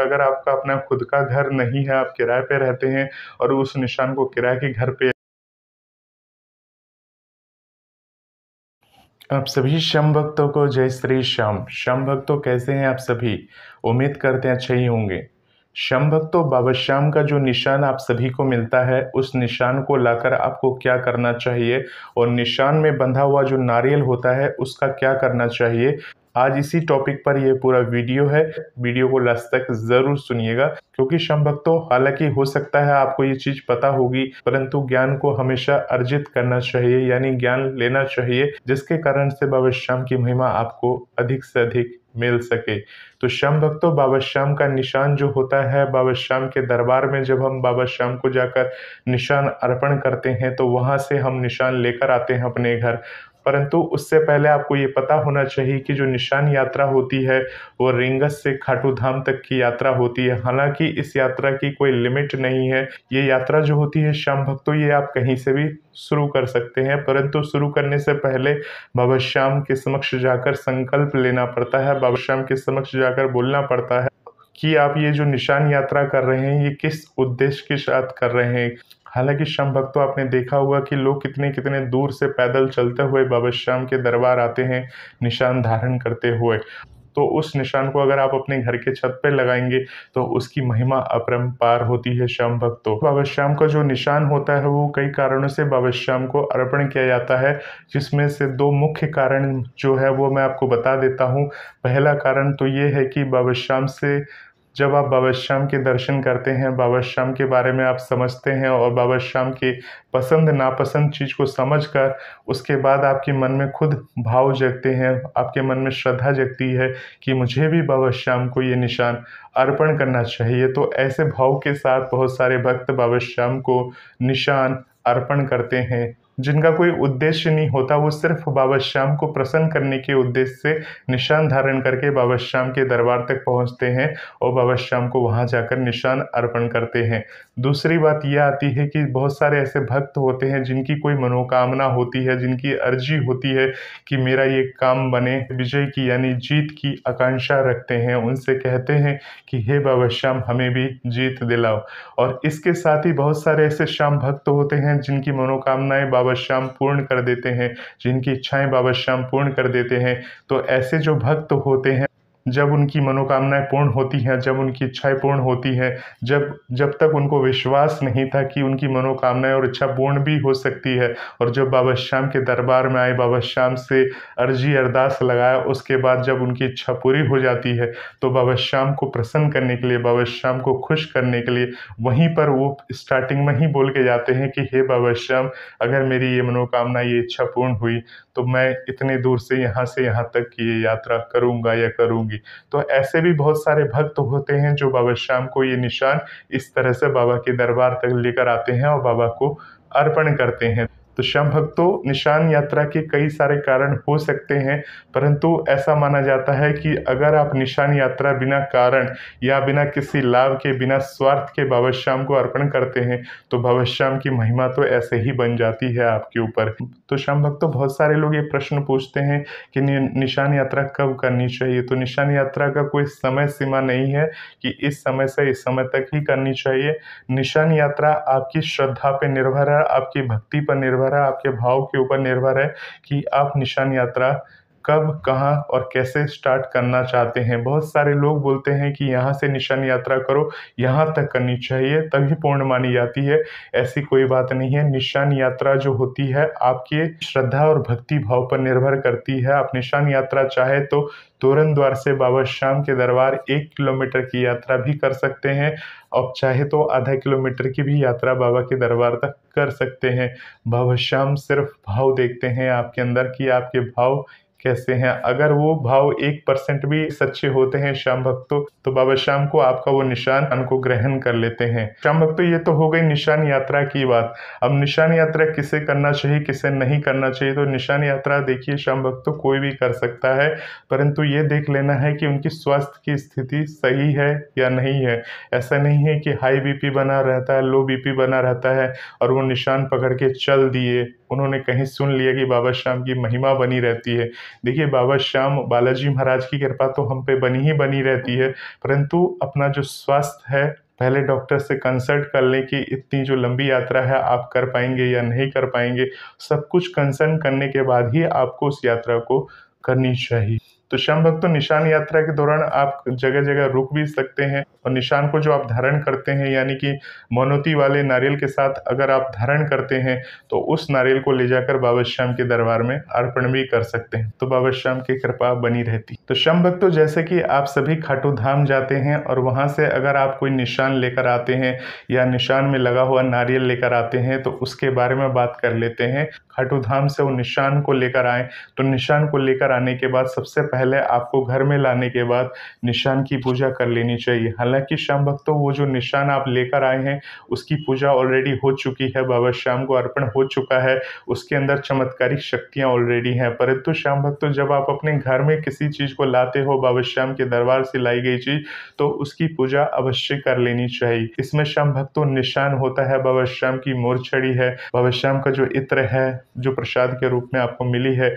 अगर आपका अपना खुद का घर नहीं है आप किराए पे रहते हैं और उस निशान को किराए के घर पे आप सभी शम भक्तों को जय श्री श्याम शम भक्तों कैसे हैं आप सभी उम्मीद करते हैं अच्छे ही होंगे शम भक्तों बाबा श्याम का जो निशान आप सभी को मिलता है उस निशान को लाकर आपको क्या करना चाहिए और निशान में बंधा हुआ जो नारियल होता है उसका क्या करना चाहिए आज इसी टॉपिक पर यह पूरा वीडियो है वीडियो को लास्ट तक जरूर सुनिएगा क्योंकि शम भक्तों हालांकि हो सकता है आपको ये चीज पता होगी परंतु ज्ञान को हमेशा अर्जित करना चाहिए यानी ज्ञान लेना चाहिए जिसके कारण से बाबा श्याम की महिमा आपको अधिक से अधिक मिल सके तो श्याम भक्तों बाबा श्याम का निशान जो होता है बाबा श्याम के दरबार में जब हम बाबा श्याम को जाकर निशान अर्पण करते हैं तो वहाँ से हम निशान लेकर आते हैं अपने घर परंतु उससे पहले आपको ये पता होना चाहिए कि जो निशान यात्रा होती है वो रिंगस से खाटू धाम तक की यात्रा होती है हालांकि इस यात्रा की कोई लिमिट नहीं है ये यात्रा जो होती है श्याम भक्तों ये आप कहीं से भी शुरू कर सकते हैं परंतु शुरू करने से पहले बाबा श्याम के समक्ष जाकर संकल्प लेना पड़ता है बाबा श्याम के समक्ष जाकर बोलना पड़ता है कि आप ये जो निशान यात्रा कर रहे हैं ये किस उद्देश्य के साथ कर रहे हैं हालांकि श्याम भक्तों आपने देखा होगा कि लोग कितने कितने दूर से पैदल चलते हुए बाबा श्याम के दरबार आते हैं निशान धारण करते हुए तो उस निशान को अगर आप अपने घर के छत पर लगाएंगे तो उसकी महिमा अपरम्पार होती है श्याम भक्तों बाबा श्याम का जो निशान होता है वो कई कारणों से बाबा श्याम को अर्पण किया जाता है जिसमें से दो मुख्य कारण जो है वो मैं आपको बता देता हूँ पहला कारण तो ये है कि बाबा श्याम से जब आप बाबा श्याम के दर्शन करते हैं बाबा श्याम के बारे में आप समझते हैं और बाबा श्याम की पसंद नापसंद चीज़ को समझकर उसके बाद आपके मन में खुद भाव जगते हैं आपके मन में श्रद्धा जगती है कि मुझे भी बाबा श्याम को ये निशान अर्पण करना चाहिए तो ऐसे भाव के साथ बहुत सारे भक्त बाबा श्याम को निशान अर्पण करते हैं जिनका कोई उद्देश्य नहीं होता वो सिर्फ बाबा श्याम को प्रसन्न करने के उद्देश्य से निशान धारण करके बाबा श्याम के दरबार तक पहुंचते हैं और बाबा श्याम को वहां जाकर निशान अर्पण करते हैं दूसरी बात यह आती है कि बहुत सारे ऐसे भक्त होते हैं जिनकी कोई मनोकामना होती है जिनकी अर्जी होती है कि मेरा ये काम बने विजय की यानी जीत की आकांक्षा रखते हैं उनसे कहते हैं कि हे बाबा श्याम हमें भी जीत दिलाओ और इसके साथ ही बहुत सारे ऐसे श्याम भक्त होते हैं जिनकी मनोकामनाएं बाबा बाबा श्याम पूर्ण कर देते हैं जिनकी इच्छाएं बाबा श्याम पूर्ण कर देते हैं तो ऐसे जो भक्त होते हैं जब उनकी मनोकामनाएं पूर्ण होती हैं जब उनकी इच्छाएं पूर्ण होती हैं जब जब तक उनको विश्वास नहीं था कि उनकी मनोकामनाएं और इच्छा पूर्ण भी हो सकती है और जब बाबा श्याम के दरबार में आए बाबा श्याम से अर्जी अरदास लगाया उसके बाद जब उनकी इच्छा पूरी हो जाती है तो बाबा श्याम को प्रसन्न करने के लिए बाबा श्याम को खुश करने के लिए वहीं पर वो स्टार्टिंग में ही बोल के जाते हैं कि हे बाबा श्याम अगर मेरी ये मनोकामना ये इच्छा पूर्ण हुई तो मैं इतने दूर से यहाँ से यहाँ तक की ये यात्रा करूँगा या करूँगी मिलेगी तो ऐसे भी बहुत सारे भक्त होते हैं जो बाबा श्याम को ये निशान इस तरह से बाबा के दरबार तक लेकर आते हैं और बाबा को अर्पण करते हैं तो शम भक्तों निशान यात्रा के कई सारे कारण हो सकते हैं परंतु ऐसा माना जाता है कि अगर आप निशान यात्रा बिना कारण या बिना किसी लाभ के बिना स्वार्थ के भवश्याम को अर्पण करते हैं तो भवश्याम की महिमा तो ऐसे ही बन जाती है आपके ऊपर तो श्याम भक्तों बहुत सारे लोग ये प्रश्न पूछते हैं कि निशान यात्रा कब करनी चाहिए तो निशान यात्रा का कोई समय सीमा नहीं है कि इस समय से इस समय तक ही करनी चाहिए निशान यात्रा आपकी श्रद्धा पर निर्भर है आपकी भक्ति पर निर्भर निर्भर है आपके भाव के ऊपर निर्भर है कि आप निशान यात्रा कब कहाँ और कैसे स्टार्ट करना चाहते हैं बहुत सारे लोग बोलते हैं कि यहाँ से निशान यात्रा करो यहाँ तक करनी चाहिए तभी पूर्ण मानी जाती है ऐसी कोई बात नहीं है निशान यात्रा जो होती है आपके श्रद्धा और भक्ति भाव पर निर्भर करती है आप निशान यात्रा चाहे तो तोरण द्वार से बाबा श्याम के दरबार एक किलोमीटर की यात्रा भी कर सकते हैं और चाहे तो आधा किलोमीटर की भी यात्रा बाबा के दरबार तक कर सकते हैं बाबा श्याम सिर्फ भाव देखते हैं आपके अंदर कि आपके भाव कैसे हैं अगर वो भाव एक परसेंट भी सच्चे होते हैं श्याम भक्तों तो बाबा श्याम को आपका वो निशान उनको ग्रहण कर लेते हैं श्याम भक्तों ये तो हो गई निशान यात्रा की बात अब निशान यात्रा किसे करना चाहिए किसे नहीं करना चाहिए तो निशान यात्रा देखिए श्याम भक्तों कोई भी कर सकता है परंतु ये देख लेना है कि उनकी स्वास्थ्य की स्थिति सही है या नहीं है ऐसा नहीं है कि हाई पी बना रहता है लो पी बना रहता है और वो निशान पकड़ के चल दिए उन्होंने कहीं सुन लिया कि बाबा श्याम की महिमा बनी रहती है देखिए बाबा श्याम बालाजी महाराज की कृपा तो हम पे बनी ही बनी रहती है परंतु अपना जो स्वास्थ्य है पहले डॉक्टर से कंसल्ट कर लें कि इतनी जो लंबी यात्रा है आप कर पाएंगे या नहीं कर पाएंगे सब कुछ कंसर्न करने के बाद ही आपको उस यात्रा को करनी चाहिए तो शम भक्तों तो निशान यात्रा के दौरान आप जगह जगह रुक भी सकते हैं और निशान को जो आप धारण करते हैं यानी कि मनोती वाले नारियल के साथ अगर आप धारण करते हैं तो उस नारियल को ले जाकर बाबा श्याम के दरबार में अर्पण भी कर सकते हैं तो बाबा श्याम की कृपा बनी रहती तो शम भक्त तो जैसे कि आप सभी खाटू धाम जाते हैं और वहां से अगर आप कोई निशान लेकर आते हैं या निशान में लगा हुआ नारियल लेकर आते हैं तो उसके बारे में बात कर लेते हैं खाटू धाम से वो निशान को लेकर आए तो निशान को लेकर आने के बाद सबसे पहले आपको घर में लाने के बाद निशान की पूजा कर लेनी चाहिए हालांकि श्याम भक्तों वो जो निशान आप लेकर आए हैं उसकी पूजा ऑलरेडी हो चुकी है बाबा श्याम को अर्पण हो चुका है उसके अंदर चमत्कारिक शक्तियाँ ऑलरेडी हैं परंतु श्याम भक्तों जब आप अपने घर में किसी चीज़ को लाते हो बाबा श्याम के दरबार से लाई गई चीज़ तो उसकी पूजा अवश्य कर लेनी चाहिए इसमें श्याम भक्तों निशान होता है बाबा श्याम की मोरछड़ी है बाबा श्याम का जो इत्र है जो प्रसाद के रूप में आपको मिली है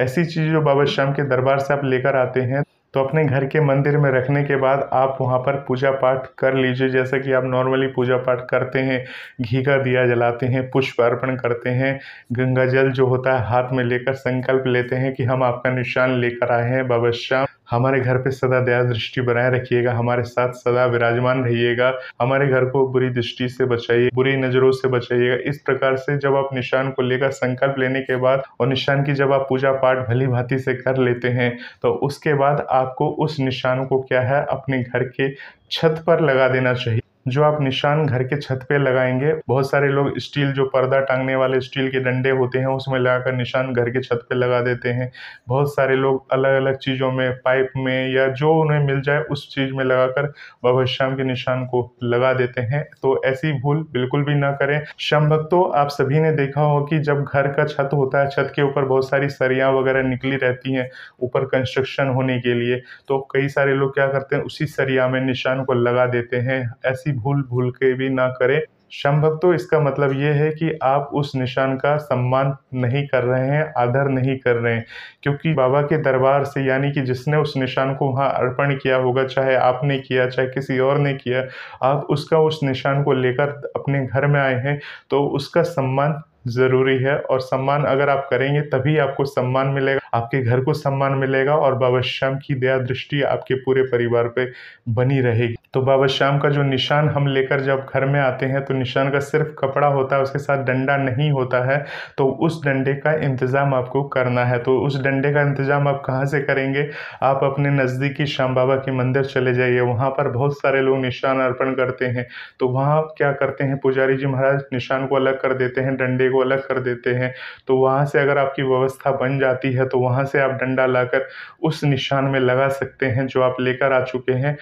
ऐसी चीज़ जो बाबा श्याम के दरबार से आप लेकर आते हैं तो अपने घर के मंदिर में रखने के बाद आप वहाँ पर पूजा पाठ कर लीजिए जैसा कि आप नॉर्मली पूजा पाठ करते हैं घी का दिया जलाते हैं पुष्प अर्पण करते हैं गंगा जल जो होता है हाथ में लेकर संकल्प लेते हैं कि हम आपका निशान लेकर आए हैं बाबा श्याम हमारे घर पे सदा दया दृष्टि बनाए रखिएगा हमारे साथ सदा विराजमान रहिएगा हमारे घर को बुरी दृष्टि से बचाइए बुरी नजरों से बचाइएगा इस प्रकार से जब आप निशान को लेकर संकल्प लेने के बाद और निशान की जब आप पूजा पाठ भली भांति से कर लेते हैं तो उसके बाद आपको उस निशान को क्या है अपने घर के छत पर लगा देना चाहिए जो आप निशान घर के छत पे लगाएंगे बहुत सारे लोग स्टील जो पर्दा टांगने वाले स्टील के डंडे होते हैं उसमें लगाकर निशान घर के छत पे लगा देते हैं बहुत सारे लोग अलग अलग चीज़ों में पाइप में या जो उन्हें मिल जाए उस चीज़ में लगाकर बाबा श्याम के निशान को लगा देते हैं तो ऐसी भूल बिल्कुल भी ना करें श्याम भक्तों आप सभी ने देखा हो कि जब घर का छत होता है छत के ऊपर बहुत सारी सरिया वगैरह निकली रहती हैं ऊपर कंस्ट्रक्शन होने के लिए तो कई सारे लोग क्या करते हैं उसी सरिया में निशान को लगा देते हैं ऐसी भूल भूल के भी ना करें शम तो इसका मतलब ये है कि आप उस निशान का सम्मान नहीं कर रहे हैं आदर नहीं कर रहे हैं क्योंकि बाबा के दरबार से यानी कि जिसने उस निशान को वहाँ अर्पण किया होगा चाहे आपने किया चाहे किसी और ने किया आप उसका उस निशान को लेकर अपने घर में आए हैं तो उसका सम्मान ज़रूरी है और सम्मान अगर आप करेंगे तभी आपको सम्मान मिलेगा आपके घर को सम्मान मिलेगा और बाबा श्याम की दया दृष्टि आपके पूरे परिवार पे बनी रहेगी तो बाबा श्याम का जो निशान हम लेकर जब घर में आते हैं तो निशान का सिर्फ कपड़ा होता है उसके साथ डंडा नहीं होता है तो उस डंडे का इंतज़ाम आपको करना है तो उस डंडे का इंतज़ाम आप कहाँ से करेंगे आप अपने नज़दीकी श्याम बाबा के मंदिर चले जाइए वहाँ पर बहुत सारे लोग निशान अर्पण करते हैं तो वहाँ क्या करते हैं पुजारी जी महाराज निशान को अलग कर देते हैं डंडे को अलग कर देते हैं तो वहाँ से अगर आपकी व्यवस्था बन जाती है तो तो वहाँ से आप डंडा लाकर उस निशान में लगा सकते हैं जो आप लेकर आ चुके हैं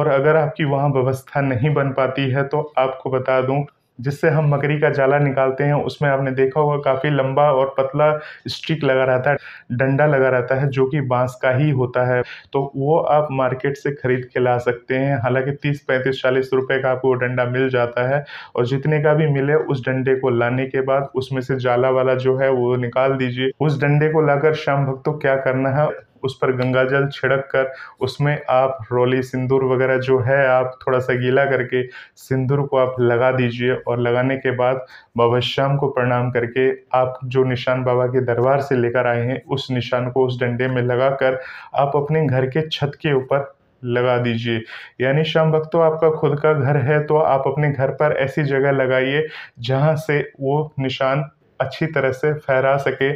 और अगर आपकी वहाँ व्यवस्था नहीं बन पाती है तो आपको बता दूँ जिससे हम मकरी का जाला निकालते हैं उसमें आपने देखा होगा काफ़ी लंबा और पतला स्टिक लगा रहता है डंडा लगा रहता है जो कि बांस का ही होता है तो वो आप मार्केट से ख़रीद के ला सकते हैं हालांकि तीस पैंतीस चालीस रुपये का आपको डंडा मिल जाता है और जितने का भी मिले उस डंडे को लाने के बाद उसमें से जाला वाला जो है वो निकाल दीजिए उस डंडे को लाकर शाम भक्त क्या करना है उस पर गंगा जल छिड़क कर उसमें आप रोली सिंदूर वगैरह जो है आप थोड़ा सा गीला करके सिंदूर को आप लगा दीजिए और लगाने के बाद बाबा श्याम को प्रणाम करके आप जो निशान बाबा के दरबार से लेकर आए हैं उस निशान को उस डंडे में लगा कर आप अपने घर के छत के ऊपर लगा दीजिए यानी शाम भक्तों आपका खुद का घर है तो आप अपने घर पर ऐसी जगह लगाइए जहाँ से वो निशान अच्छी तरह से फहरा सके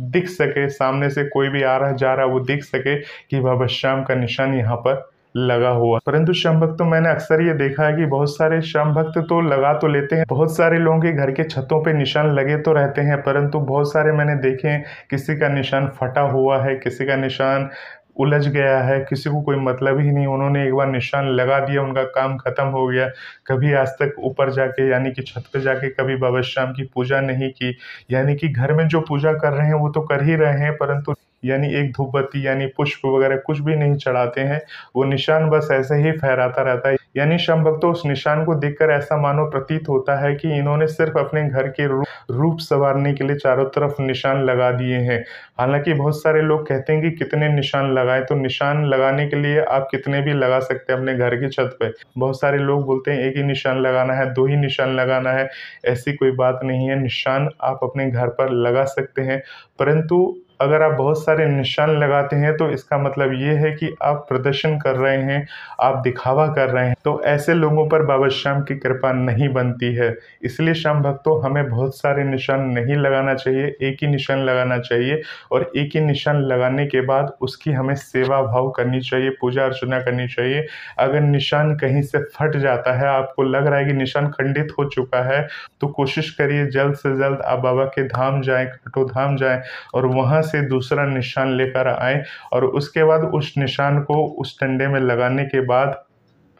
दिख सके सामने से कोई भी आ रहा जा रहा वो दिख सके कि बाबा श्याम का निशान यहाँ पर लगा हुआ परंतु श्याम भक्त तो मैंने अक्सर ये देखा है कि बहुत सारे श्याम भक्त तो लगा तो लेते हैं बहुत सारे लोगों के घर के छतों पे निशान लगे तो रहते हैं परंतु बहुत सारे मैंने देखे हैं किसी का निशान फटा हुआ है किसी का निशान उलझ गया है किसी को कोई मतलब ही नहीं उन्होंने एक बार निशान लगा दिया उनका काम खत्म हो गया कभी आज तक ऊपर जाके यानी कि छत पर जाके कभी बाबा श्याम की पूजा नहीं की यानी कि घर में जो पूजा कर रहे हैं वो तो कर ही रहे हैं परंतु यानी एक धूपबत्ती यानी पुष्प वगैरह कुछ भी नहीं चढ़ाते हैं वो निशान बस ऐसे ही फहराता रहता है यानी शम भक्तों उस निशान को देखकर ऐसा मानो प्रतीत होता है कि इन्होंने सिर्फ अपने घर के रूप संवारने के लिए चारों तरफ निशान लगा दिए हैं हालांकि बहुत सारे लोग कहते हैं कि कितने निशान लगाए तो निशान लगाने के लिए आप कितने भी लगा सकते हैं अपने घर की छत पर बहुत सारे लोग बोलते हैं एक ही निशान लगाना है दो ही निशान लगाना है ऐसी कोई बात नहीं है निशान आप अपने घर पर लगा सकते हैं परंतु अगर आप बहुत सारे निशान लगाते हैं तो इसका मतलब ये है कि आप प्रदर्शन कर रहे हैं आप दिखावा कर रहे हैं तो ऐसे लोगों पर बाबा श्याम की कृपा नहीं बनती है इसलिए श्याम भक्तों हमें बहुत सारे निशान नहीं लगाना चाहिए एक ही निशान लगाना चाहिए और एक ही निशान लगाने के बाद उसकी हमें सेवा भाव करनी चाहिए पूजा अर्चना करनी चाहिए अगर निशान कहीं से फट जाता है आपको लग रहा है कि निशान खंडित हो चुका है तो कोशिश करिए जल्द से जल्द आप बाबा के धाम जाए खटो धाम और वहाँ से दूसरा निशान लेकर आए और उसके बाद उस निशान को उस डंडे में लगाने के बाद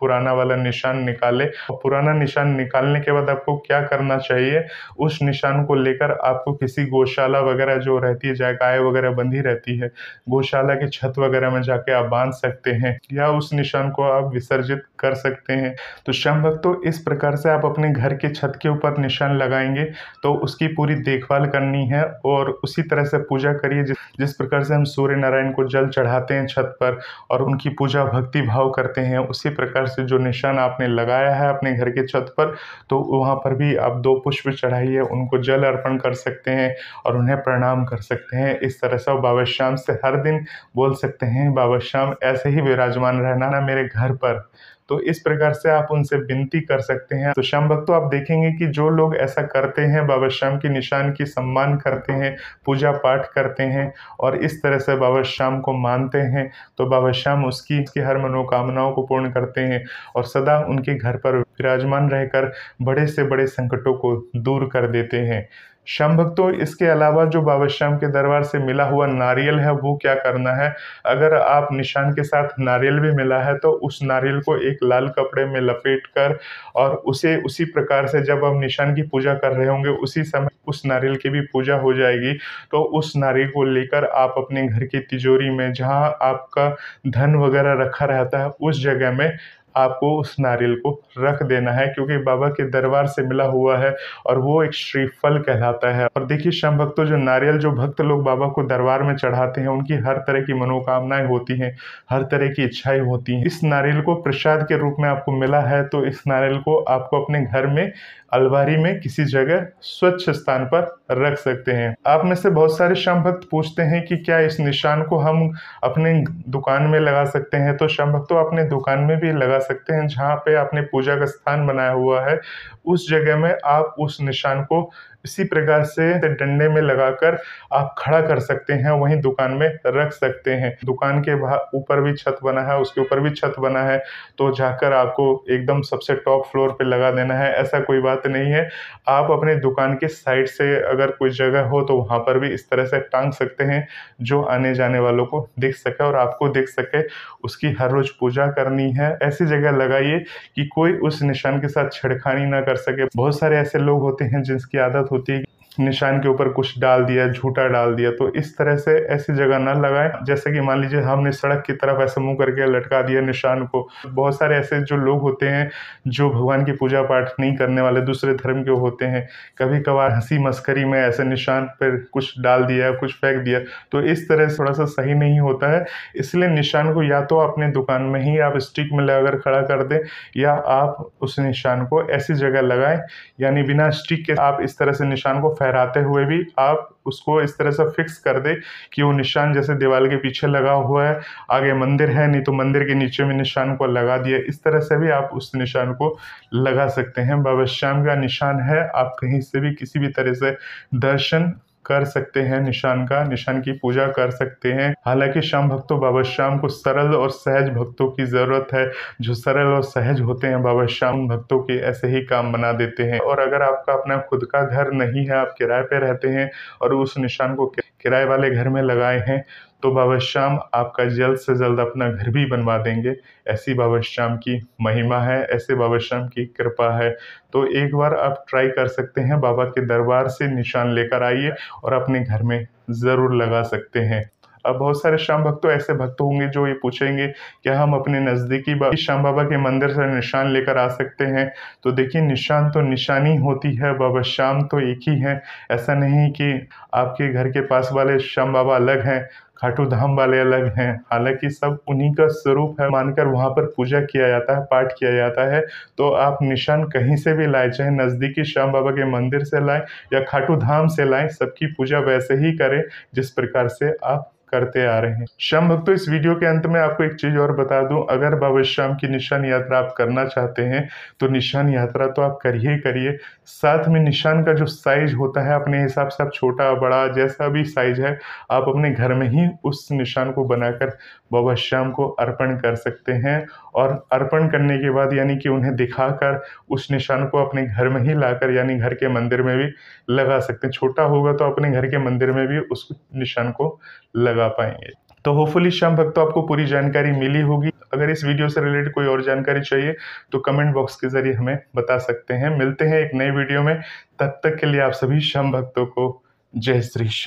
पुराना वाला निशान निकाले और पुराना निशान निकालने के बाद आपको क्या करना चाहिए उस निशान को लेकर आपको किसी गौशाला वगैरह जो रहती है जाए गाय वगैरह बंधी रहती है गौशाला की छत वगैरह में जाके आप बांध सकते हैं या उस निशान को आप विसर्जित कर सकते हैं तो श्याम भक्तों इस प्रकार से आप अपने घर के छत के ऊपर निशान लगाएंगे तो उसकी पूरी देखभाल करनी है और उसी तरह से पूजा करिए जिस जिस प्रकार से हम सूर्य नारायण को जल चढ़ाते हैं छत पर और उनकी पूजा भक्ति भाव करते हैं उसी प्रकार से जो निशान आपने लगाया है अपने घर के छत पर तो वहाँ पर भी आप दो पुष्प चढ़ाइए उनको जल अर्पण कर सकते हैं और उन्हें प्रणाम कर सकते हैं इस तरह से बाबा श्याम से हर दिन बोल सकते हैं बाबा श्याम ऐसे ही विराजमान रहना ना मेरे घर पर तो इस प्रकार से आप उनसे विनती कर सकते हैं तो श्याम भक्तों तो आप देखेंगे कि जो लोग ऐसा करते हैं बाबा श्याम की निशान की सम्मान करते हैं पूजा पाठ करते हैं और इस तरह से बाबा श्याम को मानते हैं तो बाबा श्याम उसकी की हर मनोकामनाओं को पूर्ण करते हैं और सदा उनके घर पर विराजमान रहकर बड़े से बड़े संकटों को दूर कर देते हैं श्याम भक्तों इसके अलावा जो बाबा श्याम के दरबार से मिला हुआ नारियल है वो क्या करना है अगर आप निशान के साथ नारियल भी मिला है तो उस नारियल को एक लाल कपड़े में लपेट कर और उसे उसी प्रकार से जब हम निशान की पूजा कर रहे होंगे उसी समय उस नारियल की भी पूजा हो जाएगी तो उस नारियल को लेकर आप अपने घर की तिजोरी में जहाँ आपका धन वगैरह रखा रहता है उस जगह में आपको उस नारियल को रख देना है क्योंकि बाबा के दरबार से मिला हुआ है और वो एक श्रीफल कहलाता है और देखिए श्याम भक्तों जो नारियल जो भक्त लोग बाबा को दरबार में चढ़ाते हैं उनकी हर तरह की मनोकामनाएं होती हैं हर तरह की इच्छाएं होती हैं इस नारियल को प्रसाद के रूप में आपको मिला है तो इस नारियल को आपको अपने घर में अलवारी में किसी जगह स्वच्छ स्थान पर रख सकते हैं आप में से बहुत सारे श्याम भक्त पूछते हैं कि क्या इस निशान को हम अपने दुकान में लगा सकते हैं तो श्याम भक्त तो अपने दुकान में भी लगा सकते हैं जहाँ पे आपने पूजा का स्थान बनाया हुआ है उस जगह में आप उस निशान को इसी प्रकार से डंडे में लगाकर आप खड़ा कर सकते हैं वहीं दुकान में रख सकते हैं दुकान के ऊपर भी छत बना है उसके ऊपर भी छत बना है तो जाकर आपको एकदम सबसे टॉप फ्लोर पे लगा देना है ऐसा कोई बात नहीं है आप अपने दुकान के साइड से अगर कोई जगह हो तो वहाँ पर भी इस तरह से टांग सकते हैं जो आने जाने वालों को दिख सके और आपको दिख सके उसकी हर रोज पूजा करनी है ऐसी जगह लगाइए कि कोई उस निशान के साथ छेड़खानी ना कर सके बहुत सारे ऐसे लोग होते हैं जिनकी आदत होती निशान के ऊपर कुछ डाल दिया झूठा डाल दिया तो इस तरह से ऐसी जगह ना लगाएं जैसे कि मान लीजिए हमने सड़क की तरफ ऐसे मुंह करके लटका दिया निशान को बहुत सारे ऐसे जो लोग होते हैं जो भगवान की पूजा पाठ नहीं करने वाले दूसरे धर्म के होते हैं कभी कभार हंसी मस्करी में ऐसे निशान पर कुछ डाल दिया कुछ फेंक दिया तो इस तरह से थोड़ा सा सही नहीं होता है इसलिए निशान को या तो अपने दुकान में ही आप स्टिक में लगाकर खड़ा कर दें या आप उस निशान को ऐसी जगह लगाएं यानी बिना स्टिक के आप इस तरह से निशान को फैल फहराते हुए भी आप उसको इस तरह से फिक्स कर दे कि वो निशान जैसे दीवार के पीछे लगा हुआ है आगे मंदिर है नहीं तो मंदिर के नीचे में निशान को लगा दिया इस तरह से भी आप उस निशान को लगा सकते हैं बाबा श्याम का निशान है आप कहीं से भी किसी भी तरह से दर्शन कर सकते हैं निशान का निशान की पूजा कर सकते हैं हालांकि श्याम भक्तों बाबा श्याम को सरल और सहज भक्तों की ज़रूरत है जो सरल और सहज होते हैं बाबा श्याम भक्तों के ऐसे ही काम बना देते हैं और अगर आपका अपना खुद का घर नहीं है आप किराए पे रहते हैं और उस निशान को किराए वाले घर में लगाए हैं तो बाबा श्याम आपका जल्द से जल्द अपना घर भी बनवा देंगे ऐसी बाबा श्याम की महिमा है ऐसे बाबा श्याम की कृपा है तो एक बार आप ट्राई कर सकते हैं बाबा के दरबार से निशान लेकर आइए और अपने घर में ज़रूर लगा सकते हैं अब बहुत सारे श्याम भक्त तो ऐसे भक्त होंगे जो ये पूछेंगे क्या हम अपने नज़दीकी श्याम बाबा के मंदिर से निशान लेकर आ सकते हैं तो देखिए निशान तो निशानी होती है बाबा श्याम तो एक ही हैं ऐसा नहीं कि आपके घर के पास वाले श्याम बाबा अलग हैं खाटू धाम वाले अलग हैं हालांकि सब उन्हीं का स्वरूप है मानकर वहाँ पर पूजा किया जाता है पाठ किया जाता है तो आप निशान कहीं से भी लाए चाहे नज़दीकी श्याम बाबा के मंदिर से लाएं या खाटू धाम से लाएं सबकी पूजा वैसे ही करें जिस प्रकार से आप करते आ रहे हैं श्याम भक्तों इस वीडियो के अंत में आपको एक चीज और बता दूं अगर बाबा श्याम की निशान यात्रा आप करना चाहते हैं तो निशान यात्रा तो आप करिए करिए साथ में निशान का जो साइज होता है अपने हिसाब से आप छोटा बड़ा जैसा भी साइज है आप अपने घर में ही उस निशान को बनाकर बाबा श्याम को अर्पण कर सकते हैं और अर्पण करने के बाद यानी कि उन्हें दिखाकर उस निशान को अपने घर में ही लाकर यानी घर के मंदिर में भी लगा सकते हैं छोटा होगा तो अपने घर के मंदिर में भी उस निशान को लगा लगा पाएंगे तो होपफुली शाम भक्तों आपको पूरी जानकारी मिली होगी अगर इस वीडियो से रिलेटेड कोई और जानकारी चाहिए तो कमेंट बॉक्स के जरिए हमें बता सकते हैं मिलते हैं एक नए वीडियो में तब तक, तक के लिए आप सभी शम भक्तों को जय श्री श्याम